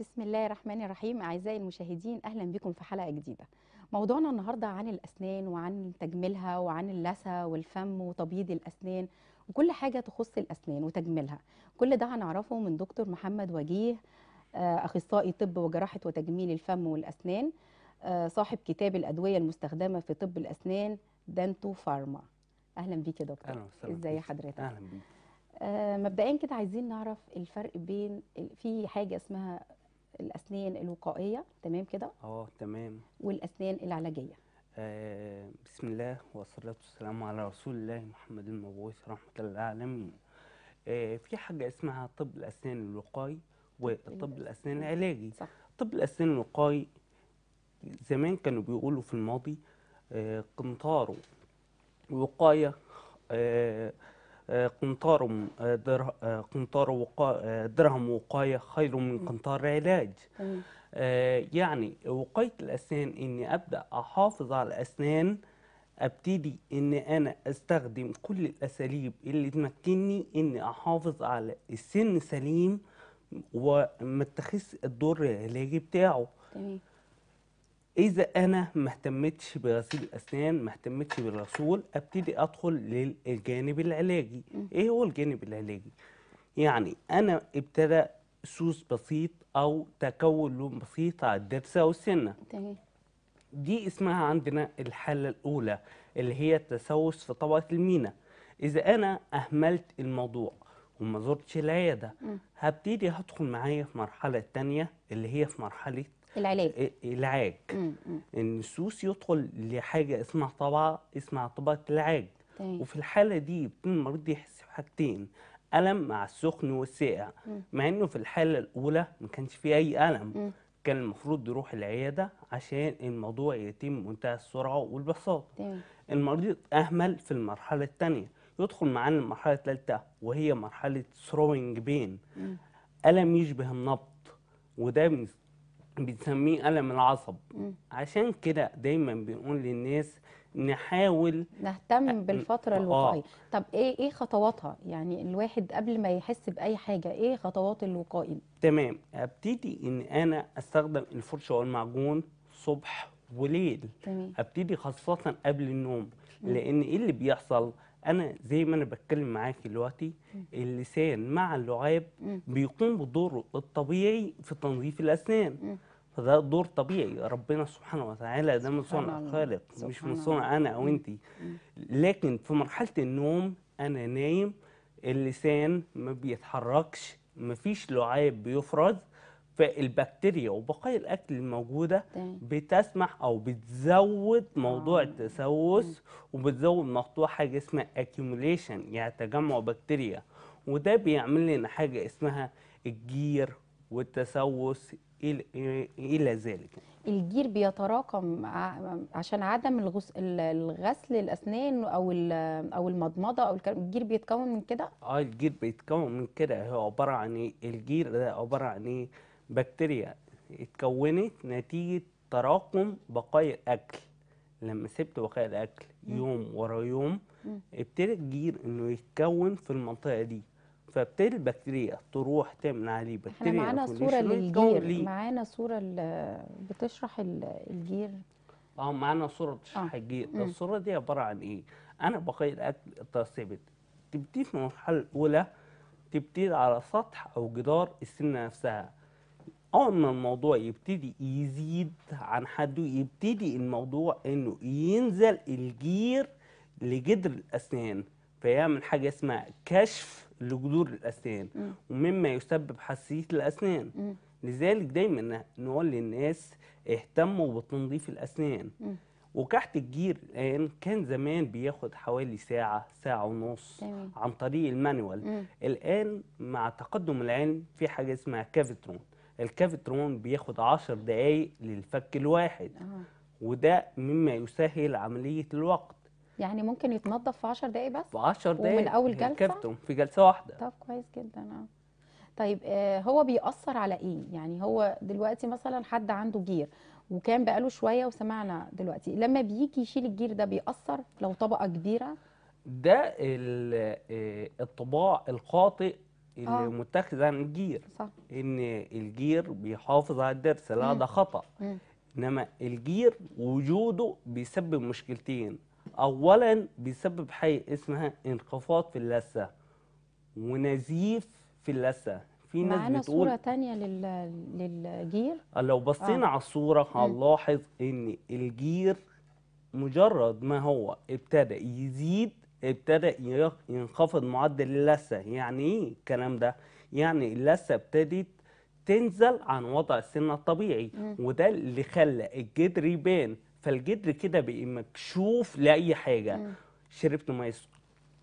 بسم الله الرحمن الرحيم أعزائي المشاهدين أهلا بكم في حلقة جديدة موضوعنا النهاردة عن الأسنان وعن تجميلها وعن اللثة والفم وتبييض الأسنان وكل حاجة تخص الأسنان وتجميلها كل ده هنعرفه من دكتور محمد وجيه آه، أخصائي طب وجراحة وتجميل الفم والأسنان آه، صاحب كتاب الأدوية المستخدمة في طب الأسنان دانتو فارما أهلا بيك يا دكتور أهلا وسهلا إزاي حضرتك أهلا بيك آه، مبدئيا كده عايزين نعرف الفرق بين في حاجه اسمها الاسنان الوقائيه تمام كده اه تمام والاسنان العلاجيه آه بسم الله والصلاة والسلام على رسول الله محمد المبعوث رحمة العالمين آه في حاجة اسمها طب الأسنان الوقائي وطب الأسنان العلاجي صح. طب الأسنان الوقائي زمان كانوا بيقولوا في الماضي آه قنطاره وقاية آه قنطار قنطار درهم وقاية خير من قنطار علاج آه، يعني وقاية الأسنان إني أبدأ أحافظ على الأسنان ابتدي ان انا استخدم كل الاساليب اللي تمكنني اني احافظ على السن سليم وما اتخذش الدور العلاجي بتاعه تمام. اذا انا ما اهتمتش بغسيل الاسنان ما اهتمتش بالرسول ابتدي ادخل للجانب العلاجي ايه هو الجانب العلاجي يعني انا ابتدى سوس بسيط او تكون لون بسيط على الدرس او السنه دي اسمها عندنا الحاله الاولى اللي هي التسوس في طبقه المينا اذا انا اهملت الموضوع وما زرتش العياده هبتدي هدخل معايا في مرحله تانية اللي هي في مرحله العلاج إيه، إيه، العلاج السوس يدخل لحاجه اسمها طبعه اسمها طبقه العاج وفي الحاله دي المريض يحس بحاجتين الم مع السخن والسقع مع انه في الحاله الاولى ما كانش فيه اي الم كان المفروض يروح العياده عشان الموضوع يتم بمنتهى السرعه والبساطه المريض اهمل في المرحله الثانيه يدخل معانا المرحله الثالثه وهي مرحله ثروينج بين الم يشبه النبض وده بنسميه ألم العصب م. عشان كده دايما بنقول للناس نحاول نهتم بالفترة آه. الوقائية آه. طب ايه ايه خطواتها يعني الواحد قبل ما يحس بأي حاجة ايه خطوات الوقائي تمام ابتدي ان انا استخدم الفرشة والمعجون صبح وليل تمام. ابتدي خاصة قبل النوم م. لان ايه اللي بيحصل انا زي ما انا بتكلم معاكي دلوقتي اللسان مع اللعاب بيقوم بدوره الطبيعي في تنظيف الاسنان فده دور طبيعي ربنا سبحانه وتعالى ده من صنع الخالق مش من صنع انا او انت لكن في مرحله النوم انا نايم اللسان ما بيتحركش مفيش لعاب بيفرز فالبكتيريا وبقايا الاكل الموجوده بتسمح او بتزود موضوع آه. التسوس وبتزود مقطوع حاجه اسمها accumulation يعني تجمع بكتيريا وده بيعمل لنا حاجه اسمها الجير والتسوس الى ذلك الجير بيتراكم عشان عدم الغسل الغسل الاسنان او او المضمضه او الجير بيتكون من كده اه الجير بيتكون من كده هو عباره عن ايه الجير ده عباره عن ايه بكتيريا اتكونت نتيجة تراكم بقايا الأكل لما سبت بقايا الأكل يوم ورا يوم ابتدى الجير إنه يتكون في المنطقة دي فابتدي البكتيريا تروح تعمل عليه بكتيريا احنا معانا صورة للجير معانا صورة بتشرح الجير اه معانا صورة بتشرح آه. الجير الصورة دي عبارة عن ايه؟ أنا بقايا الأكل اترسبت تبتدي في المرحلة الأولى تبتدي على سطح أو جدار السنة نفسها اول آه، ان الموضوع يبتدي يزيد عن حده يبتدي الموضوع انه ينزل الجير لجدر الاسنان فيعمل حاجه اسمها كشف لجذور الاسنان ومما يسبب حساسيه الاسنان لذلك دايما نقول للناس اهتموا بتنظيف الاسنان وكحت الجير الان كان زمان بياخد حوالي ساعه ساعه ونص عن طريق المانيوال الان مع تقدم العلم في حاجه اسمها كافيترون الكافيترون بياخد 10 دقائق للفك الواحد آه. وده مما يسهل عمليه الوقت يعني ممكن يتنظف في 10 دقائق بس في 10 دقائق ومن اول جلسه في جلسه واحده طب كويس جدا اه طيب آه هو بيأثر على ايه يعني هو دلوقتي مثلا حد عنده جير وكان بقاله شويه وسمعنا دلوقتي لما بيجي يشيل الجير ده بيأثر لو طبقه كبيره ده آه، الطباع الخاطئ اللي آه. متخذ عن الجير صح. ان الجير بيحافظ على الضرس لا ده خطا مم. انما الجير وجوده بيسبب مشكلتين اولا بيسبب حاجه اسمها انخفاض في اللثه ونزيف في اللثه في ناس بتقول صوره ثانيه لل... للجير لو بصينا آه. على الصوره هنلاحظ ان الجير مجرد ما هو ابتدى يزيد ابتدى ينخفض معدل اللثة يعني ايه الكلام ده يعني اللثة ابتدت تنزل عن وضع السن الطبيعي مم. وده اللي خلى الجدر يبان فالجدر كده بقى مكشوف لاي حاجه مم. شربت ميه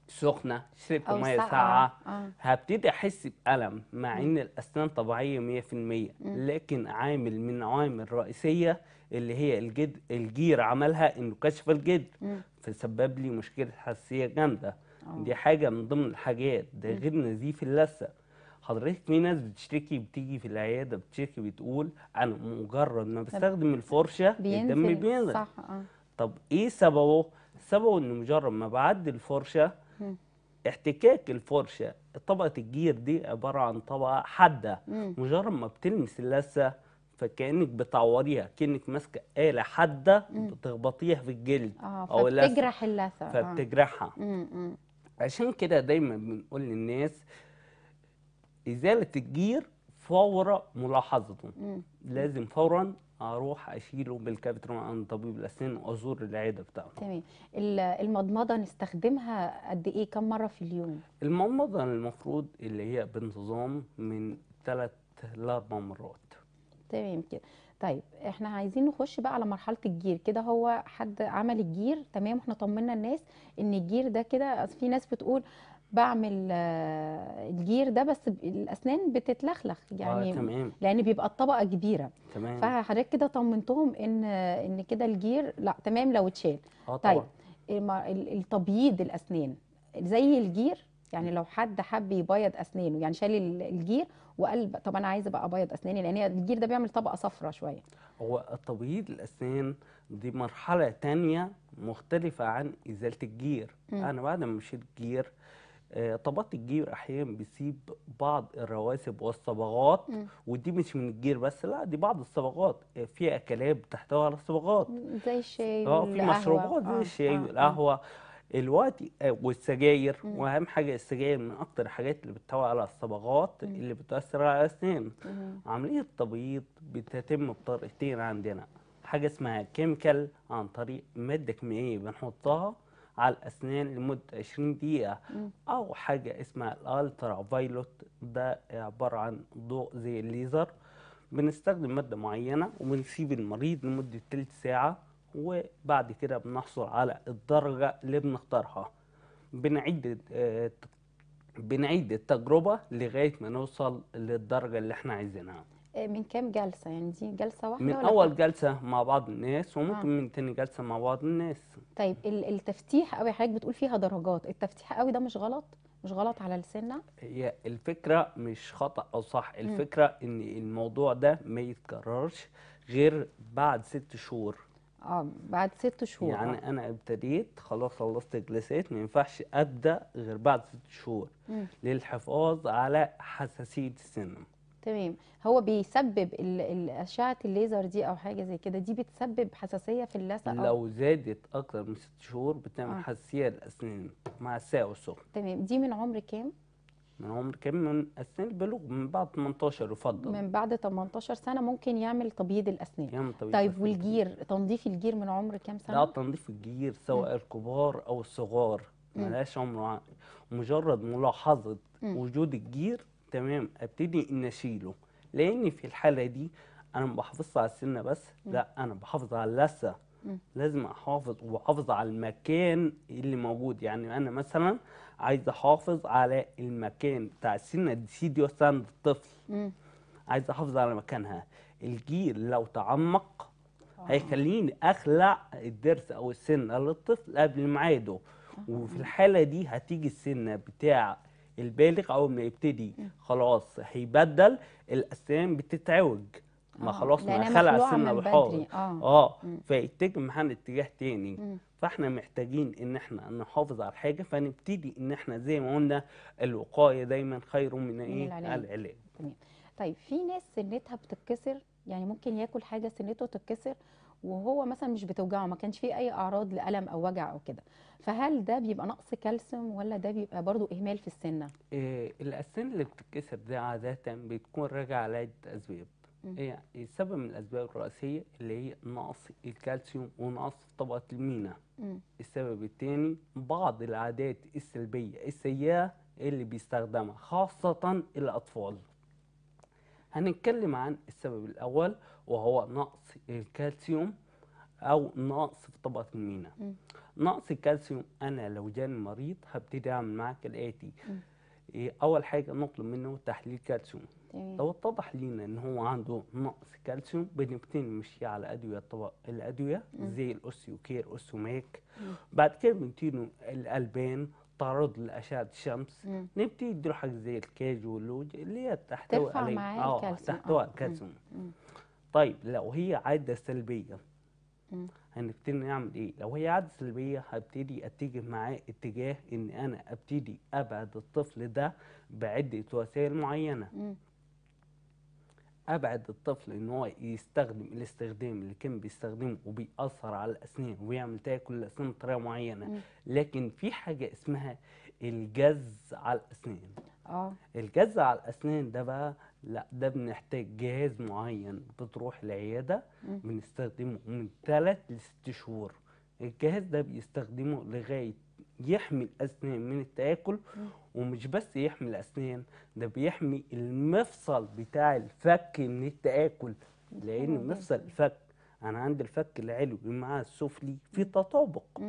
سخنه شربت ميه ساقعه آه. هبتدي احس بالم مع مم. ان الاسنان طبيعيه 100% لكن عامل من عوامل رئيسيه اللي هي الجد الجير عملها انه كشف الجدر مم. فسبب لي مشكله حساسيه جامده أوه. دي حاجه من ضمن الحاجات ده غير نزيف اللثه حضرتك في ناس بتشتكي بتيجي في العياده بتشتكي بتقول انا مجرد ما بستخدم الفرشه بينزل. الدم بينزل صح اه طب ايه سببه؟ سببه ان مجرد ما بعدي الفرشه م. احتكاك الفرشه طبقه الجير دي عباره عن طبقه حاده مجرد ما بتلمس اللثه فكانك بتعوريها كانك ماسكه اله حاده بتخبطيها في الجلد اه او فبتجرح اللثه آه. فبتجرحها آه. عشان كده دايما بنقول للناس ازاله الجير فور ملاحظته مم. لازم فورا اروح اشيله بالكافيتر عند طبيب الاسنان وازور العياده بتاعته تمام المضمضه نستخدمها قد ايه كم مره في اليوم المضمضه المفروض اللي هي بانتظام من ثلاث لاربع مرات تمام كده طيب احنا عايزين نخش بقى على مرحله الجير كده هو حد عمل الجير تمام احنا طمنا الناس ان الجير ده كده في ناس بتقول بعمل آه، الجير ده بس الاسنان بتتلخلخ آه، يعني آه، تمام. لان بيبقى الطبقه كبيره تمام فحضرتك كده طمنتهم ان ان كده الجير لا تمام لو اتشال آه طبعا. طيب التبييض الاسنان زي الجير يعني لو حد حب يبيض اسنانه يعني شال الجير وقال طب انا عايز ابقى ابيض اسناني لان الجير ده بيعمل طبقه صفراء شويه هو تبييض الاسنان دي مرحله تانية مختلفه عن ازاله الجير م. انا بعد ما مشيت جير آه، طبقه الجير احيانا بيسيب بعض الرواسب والصبغات ودي مش من الجير بس لا دي بعض الصبغات آه، في اكلات تحتوي على الصبغات زي الشاي اه في مشروبات زي آه، الشاي والقهوه الوقت آه، والسجاير واهم حاجه السجاير من اكتر الحاجات اللي بتحتوي على الصبغات اللي بتاثر على الاسنان عمليه التبييض بتتم بطريقتين عندنا حاجه اسمها كيميكال عن طريق ماده كيميائيه بنحطها على الاسنان لمده 20 دقيقه او حاجه اسمها الالترا فايلوت ده عباره عن ضوء زي الليزر بنستخدم ماده معينه وبنسيب المريض لمده ثلث ساعه وبعد كده بنحصل على الدرجة اللي بنختارها بنعيد آه، بنعيد التجربة لغاية ما نوصل للدرجة اللي احنا عايزينها آه، من كام جلسة يعني دي جلسة واحدة من ولا أول جلسة مع بعض الناس وممكن آه. من تاني جلسة مع بعض الناس طيب التفتيح قوي حضرتك بتقول فيها درجات التفتيح قوي ده مش غلط مش غلط على لساننا هي الفكرة مش خطأ أو صح الفكرة م. إن الموضوع ده ما يتكررش غير بعد ست شهور اه بعد ست شهور يعني آه. انا ابتديت خلاص خلصت الجلسات ما ينفعش ابدا غير بعد ست شهور مم. للحفاظ على حساسيه السن تمام هو بيسبب اشعه الليزر دي او حاجه زي كده دي بتسبب حساسيه في اللثه لو زادت اكتر من ست شهور بتعمل آه. حساسيه للاسنان مع الساعه والسخن تمام دي من عمر كام من عمر كام من اسنان البلوغ من بعد 18 يفضل من بعد 18 سنه ممكن يعمل تبييض الاسنان يعمل تبييض طيب والجير تنظيف الجير من عمر كام سنه لا تنظيف الجير سواء م. الكبار او الصغار ملهاش عمر مجرد ملاحظه م. وجود الجير تمام ابتدي ان اشيله لان في الحاله دي انا ما بحافظش على السنه بس م. لا انا بحافظ على اللثه لازم احافظ واحافظ على المكان اللي موجود يعني انا مثلا عايز احافظ على المكان بتاع السنه دي الديسيديو ساند الطفل مم. عايز احافظ على مكانها الجير لو تعمق آه. هيخليني اخلع الضرس او السنه للطفل قبل ميعاده آه. وفي الحاله دي هتيجي السنه بتاع البالغ اول ما يبتدي خلاص هيبدل الاسنان بتتعوج ما آه، خلاص ما خلع السنة الحائض اه, آه. فيتجه معانا اتجاه تاني مم. فاحنا محتاجين ان احنا نحافظ على الحاجه فنبتدي ان احنا زي ما قلنا الوقايه دايما خير من ايه من العلاج تمام طيب في ناس سنتها بتتكسر يعني ممكن ياكل حاجه سنته تتكسر وهو مثلا مش بتوجعه ما كانش فيه اي اعراض لالم او وجع او كده فهل ده بيبقى نقص كالسيوم ولا ده بيبقى برضو اهمال في السنه إيه الاسنان اللي بتتكسر دي عاده بتكون راجعه لعده اسباب هي السبب من الاسباب الرئيسيه اللي هي نقص الكالسيوم ونقص طبقه المينا السبب الثاني بعض العادات السلبيه السيئه اللي بيستخدمها خاصه الاطفال هنتكلم عن السبب الاول وهو نقص الكالسيوم او نقص في طبقه المينا نقص الكالسيوم انا لو جاني مريض هبتدي اعمل معاه كالاتي مم. إيه، اول حاجه نطلب منه تحليل كالسيوم إيه. لو اتضح لينا ان هو عنده نقص كالسيوم بنبتدي نمشي على ادويه طبق الادويه زي الاوسيوكير اوسيوميك بعد كده بنبتدي الالبان تعرض لاشعه الشمس نبتدي نديله حاجه زي الكاجو واللوج اللي هي تحتوي عليه اه على الكالسيوم آه. طيب لو هي عاده سلبيه هنبتدي نعمل ايه لو هي عاده سلبيه هبتدي اتجه معاه اتجاه ان انا ابتدي ابعد الطفل ده بعده وسائل معينه ابعد الطفل ان هو يستخدم الاستخدام اللي كان بيستخدمه وبيأثر على الاسنان ويعمل تاكل الاسنان بطريقه معينه لكن في حاجه اسمها الجز على الاسنان اه الجز على الاسنان ده بقى لا ده بنحتاج جهاز معين بتروح العياده بنستخدمه من ثلاث لست شهور الجهاز ده بيستخدمه لغايه يحمي الأسنان من التآكل ومش بس يحمي الأسنان ده بيحمي المفصل بتاع الفك من التآكل لأن مفصل الفك أنا عندي الفك العلوي مع السفلي في تطابق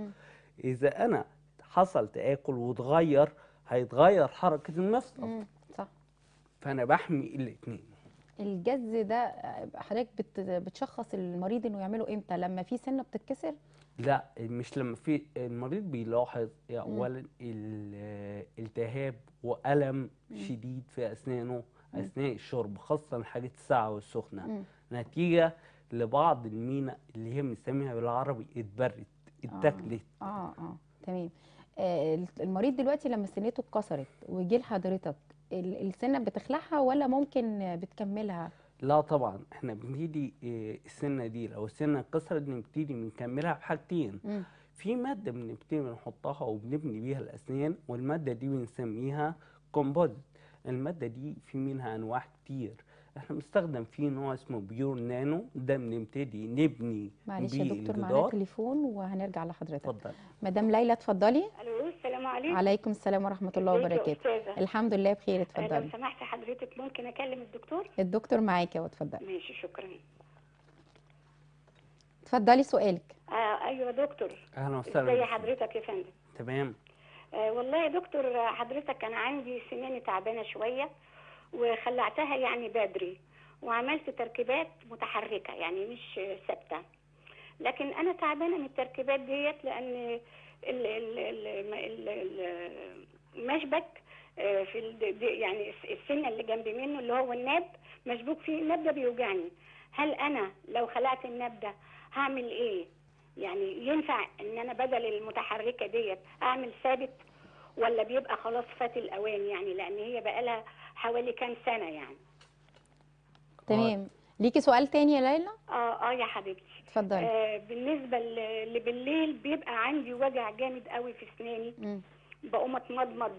إذا أنا حصل تآكل وتغير هيتغير حركة المفصل صح فأنا بحمي الاثنين الجز ده حضرتك بتشخص المريض انه يعمله امتى لما في سنه بتتكسر لا مش لما في المريض بيلاحظ إيه، اولا الالتهاب والم شديد في اسنانه اثناء الشرب خاصه الحاجات الساعه والسخنه نتيجه لبعض المينا اللي هي بنسميها بالعربي اتبرد اتاكلت آه،, اه اه تمام آه المريض دلوقتي لما سنته اتكسرت وجي لحضرتك السنه بتخلعها ولا ممكن بتكملها لا طبعا احنا بنبتدي آه، السنه دي او السنه القصره دي بنبتدي بنكملها بحالتين في ماده بنبتدي بنحطها وبنبني بيها الاسنان والماده دي بنسميها كومبوزيت الماده دي في منها انواع كتير احنا بنستخدم فيه نوع اسمه بيور نانو ده بنبتدي نبني معلش يا دكتور معانا تليفون وهنرجع لحضرتك اتفضل مدام ليلى اتفضلي الو السلام عليكم وعليكم السلام ورحمه الله وبركاته أستاذة. الحمد لله بخير اتفضلي لو سمحتي حضرتك ممكن اكلم الدكتور الدكتور معاكي اهو اتفضلي ماشي شكرا اتفضلي سؤالك آه ايوه دكتور اهلا وسهلا ازي حضرتك يا فندم تمام آه والله يا دكتور حضرتك انا عندي سناني تعبانه شويه وخلعتها يعني بدري وعملت تركيبات متحركة يعني مش ثابتة لكن أنا تعبانة من التركيبات ديت لأن المشبك آه، في يعني السنة اللي جنبي منه اللي هو الناب مشبوك فيه الناب ده بيوجعني هل أنا لو خلعت الناب ده هعمل إيه؟ يعني ينفع إن أنا بدل المتحركة ديت أعمل ثابت ولا بيبقى خلاص فات الأوان يعني لأن هي بقالها حوالي كام سنه يعني تمام ليكي سؤال تاني يا ليلى اه اه يا حبيبتي اتفضلي آه بالنسبه بالليل بيبقى عندي وجع جامد قوي في اسناني بقوم اتمضمض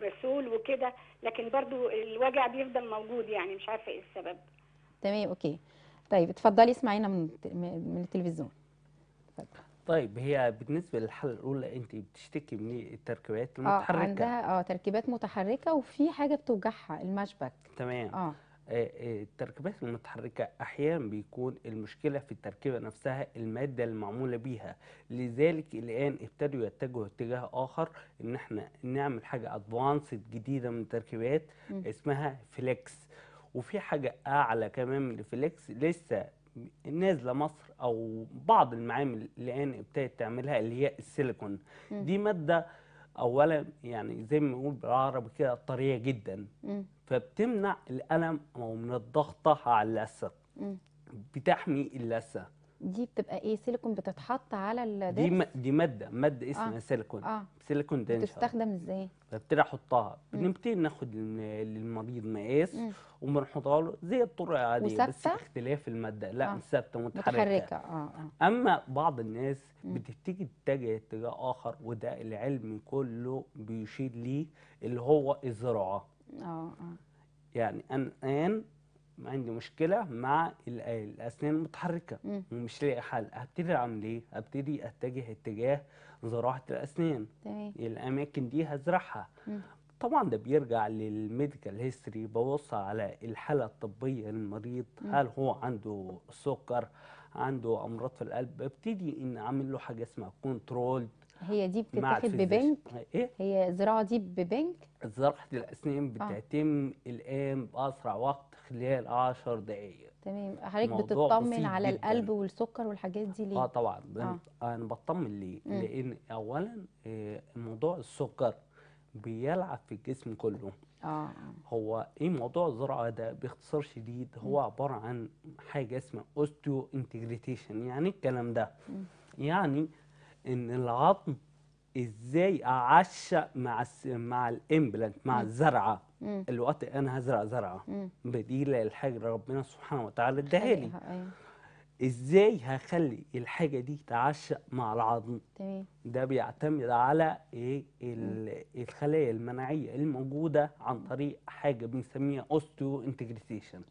برسول وكده لكن برضو الوجع بيفضل موجود يعني مش عارفه ايه السبب تمام اوكي طيب اتفضلي اسمعينا من من التلفزيون اتفضلي طيب هي بالنسبه للحاله الاولى انت بتشتكي من التركيبات آه، المتحركه اه عندها اه تركيبات متحركه وفي حاجه بتوجعها المشبك تمام آه. آه،, اه التركيبات المتحركة أحيانا بيكون المشكلة في التركيبة نفسها المادة المعمولة بيها لذلك الآن ابتدوا يتجهوا اتجاه آخر إن احنا نعمل حاجة أدفانسد جديدة من التركيبات اسمها فليكس وفي حاجة أعلى كمان من الفليكس لسه نازله مصر او بعض المعامل اللي الان ابتدت تعملها اللي هي السيليكون م. دي ماده اولا يعني زي ما بنقول بالعربي كده طريه جدا م. فبتمنع الالم او من الضغطه على اللثه بتحمي اللثه دي بتبقى ايه سيليكون بتتحط على الدرس دي, دي ماده ماده آه. اسمها آه. سيليكون آه. سيليكون دنشر بتستخدم ازاي ببتدي احطها بنبتدي ناخد للمبيض مقاس وبنحطها له زي الطرق العاديه بس اختلاف الماده لا آه. مش ثابته متحركه, متحركة. آه. آه. اما بعض الناس بتبتدي تتجه اتجاه اخر وده العلم كله بيشير ليه اللي هو الزراعه اه اه يعني انا الان عندي مشكله مع الاسنان المتحركه ومش لاقي حل هبتدي اعمل ايه هبتدي اتجه اتجاه زراعه الاسنان تمام الاماكن دي هزرعها طبعا ده بيرجع للميديكال هيستوري ببص على الحاله الطبيه للمريض هل هو عنده سكر عنده امراض في القلب ببتدي ان اعمل له حاجه اسمها كنترول هي دي بتتاخد ببنك إيه؟ هي الزراعه دي ببنك زراعه الاسنان آه. بتتم آه. الان باسرع وقت اللي هي 10 دقائق تمام حضرتك بتطمن على جداً. القلب والسكر والحاجات دي ليه؟ اه طبعا آه. انا بطمن ليه؟ مم. لان اولا آه، موضوع السكر بيلعب في الجسم كله آه،, اه هو ايه موضوع الزرعه ده باختصار شديد هو عباره عن حاجه اسمها اوستيو انتجريتيشن يعني الكلام ده مم. يعني ان العظم ازاي اعشق مع مع الامبلانت مع الزرعه مم. الوقت انا هزرع زرعه بديل الحاجه ربنا سبحانه وتعالى اداها لي ازاي هخلي الحاجه دي تعشق مع العظم تمام ده بيعتمد على ايه الخلايا المناعيه الموجوده عن طريق حاجه بنسميها اوستيو انتجريتيشن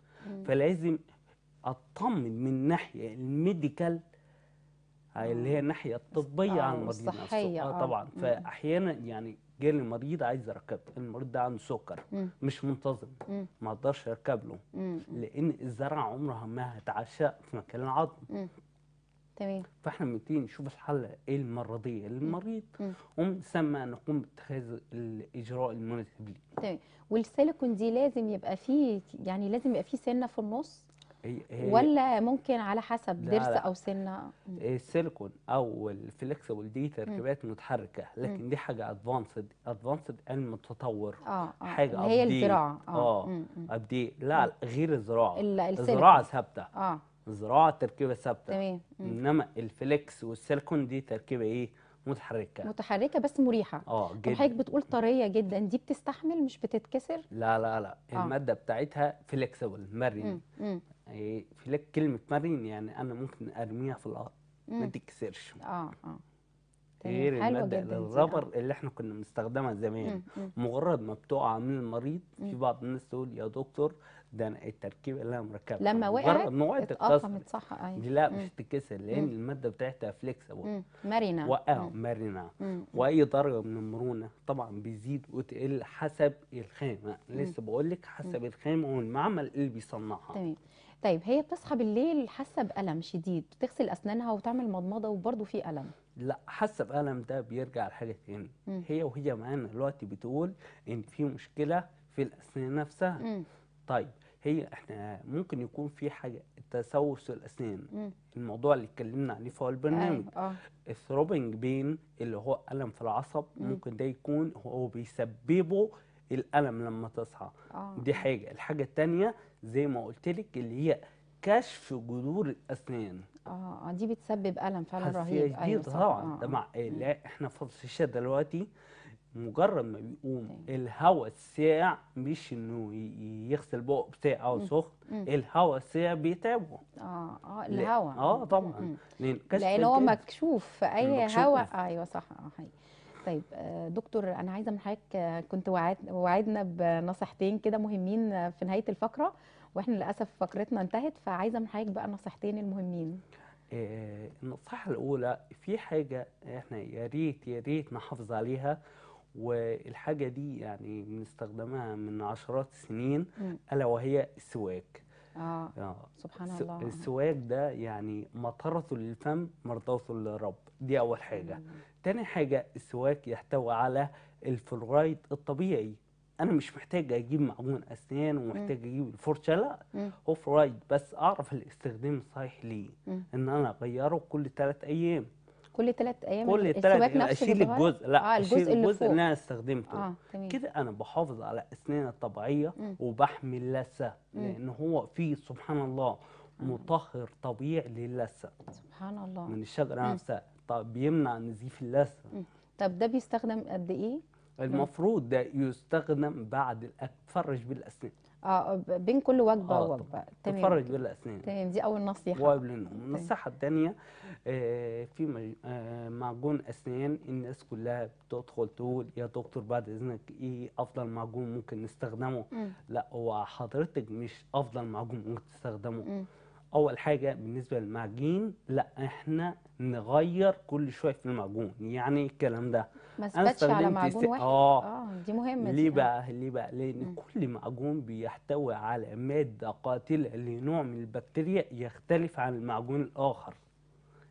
فلازم اطمن من ناحيه الميديكال اللي هي آه. الناحيه الطبيه عن المريض آه، الصحيه اه, آه. طبعا فاحيانا يعني جاي المريض عايز اركب المريض ده عنده سكر مم. مش منتظم مم. ما اقدرش اركب له مم. لان الزرع عمرها ما هتعشق في مكان العظم تمام فاحنا بنبتدي نشوف الحل ايه المرضيه للمريض ومن ثم نقوم باتخاذ الاجراء المناسب ليه تمام والسيليكون دي لازم يبقى فيه يعني لازم يبقى فيه سنه في النص هي هي ولا ممكن على حسب ضرس او سنه إيه، السيليكون او الفلكسبل دي تركيبات متحركه لكن دي حاجه ادفانسد ادفانسد المتطور اه حاجه هي الزراعه اه ايه لا غير الزراعه الزراعه ثابته اه الزراعه تركيبه ثابته تمام انما الفليكس والسيليكون دي تركيبه ايه متحركه متحركه بس مريحه اه جدا حضرتك بتقول طريه جدا دي بتستحمل مش بتتكسر لا لا لا آه. الماده بتاعتها فليكسبل مرن إيه، في لك كلمه مرن يعني انا ممكن ارميها في الارض ما تكسرش اه اه طيب، غير الماده الرابر اللي احنا كنا بنستخدمها زمان مجرد ما بتقع من المريض في بعض الناس تقول يا دكتور ده انا التركيبه اللي انا مركبها لما وقعت مجرد اتقطمت صح ايوه دي لا مش تتكسر لان مم. الماده بتاعتها فليكسبل مرنه وقعها مرنه واي درجه من المرونه طبعا بيزيد وتقل حسب الخامه لسه بقول لك حسب الخامه والمعمل اللي بيصنعها تمام طيب هي بتصحى بالليل حاسه بألم شديد بتغسل أسنانها وتعمل مضمضة وبرضه في ألم لا حاسه بألم ده بيرجع لحاجة تاني مم. هي وهي معانا دلوقتي بتقول إن في مشكلة في الأسنان نفسها مم. طيب هي احنا ممكن يكون في حاجه تسوس الاسنان مم. الموضوع اللي اتكلمنا عليه في البرنامج أيوة، آه. الثروبنج بين اللي هو الم في العصب مم. ممكن ده يكون هو بيسببه الالم لما تصحى آه. دي حاجه الحاجه الثانيه زي ما قلت لك اللي هي كشف جذور الاسنان اه, آه، دي بتسبب الم فعلا رهيب دي أيوة طبعا ده آه، آه. إيه، مع لا احنا في الشتاء دلوقتي مجرد ما بيقوم طيب. الهواء الساع مش انه يغسل بقه بتاع او سخن الهواء الساع بيتعبه اه اه الهواء اه طبعا لان هو مكشوف في اي أيوة، هواء ايوه صح اه حقيقي طيب آه، دكتور انا عايزه من حضرتك آه، كنت وعدنا بنصيحتين كده مهمين آه، في نهايه الفقره واحنا للاسف فقرتنا انتهت فعايزه من حضرتك بقى نصيحتين المهمين النصيحه الاولى في حاجه احنا يا ريت يا ريت نحافظ عليها والحاجه دي يعني بنستخدمها من عشرات السنين الا وهي السواك آه. آه. سبحان الله السواك ده يعني مطرة للفم مرضاة للرب دي أول حاجة مم. تاني حاجة السواك يحتوي على الفلورايد الطبيعي انا مش محتاج اجيب معجون اسنان ومحتاج اجيب الفرشه لا هو فلورايد بس اعرف الاستخدام الصحيح ليه مم. ان انا اغيره كل ثلاث ايام كل ثلاث ايام كل ثلاث ايام اشيل الجزء لا آه الجزء اشيل الجزء اللي انا استخدمته آه، كده انا بحافظ على اسناني الطبيعيه مم. وبحمي اللثه لان هو فيه سبحان الله مطهر طبيعي للثه سبحان الله من الشجره نفسها طب بيمنع نزيف اللثه طب ده بيستخدم قد ايه المفروض ده يستخدم بعد الاكل تفرج بالاسنان اه, آه، بين كل وجبه آه ووجبه تمام تفرج بالاسنان تمام دي اول نصيحه وقبل النوم طيب. النصيحه الثانيه آه في آه، معجون اسنان الناس كلها بتدخل تقول يا دكتور بعد اذنك ايه افضل معجون ممكن نستخدمه م. لا هو حضرتك مش افضل معجون ممكن تستخدمه م. اول حاجه بالنسبه للمعجين لا احنا نغير كل شويه في المعجون يعني إيه الكلام ده ما اثبتش على معجون واحد اه, آه دي مهمه ليه دي. بقى ليه بقى لان م. كل معجون بيحتوي على ماده قاتله لنوع من البكتيريا يختلف عن المعجون الاخر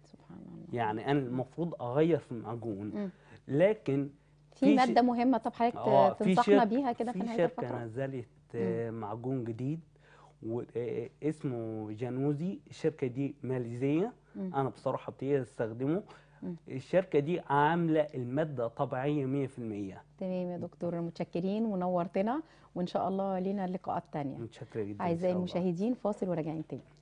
سبحان الله يعني انا المفروض اغير في المعجون م. لكن في, في ماده مهمه طب حضرتك آه، تنصحنا بيها كده في نهايه الفقره في شركه نزلت معجون جديد واسمه جانوزي الشركه دي ماليزيه انا بصراحه ابتديت استخدمه الشركه دي عامله الماده طبيعيه 100% تمام يا دكتور متشكرين ونورتنا وان شاء الله لينا لقاءات تانية متشكره جدا اعزائي المشاهدين فاصل وراجعين تاني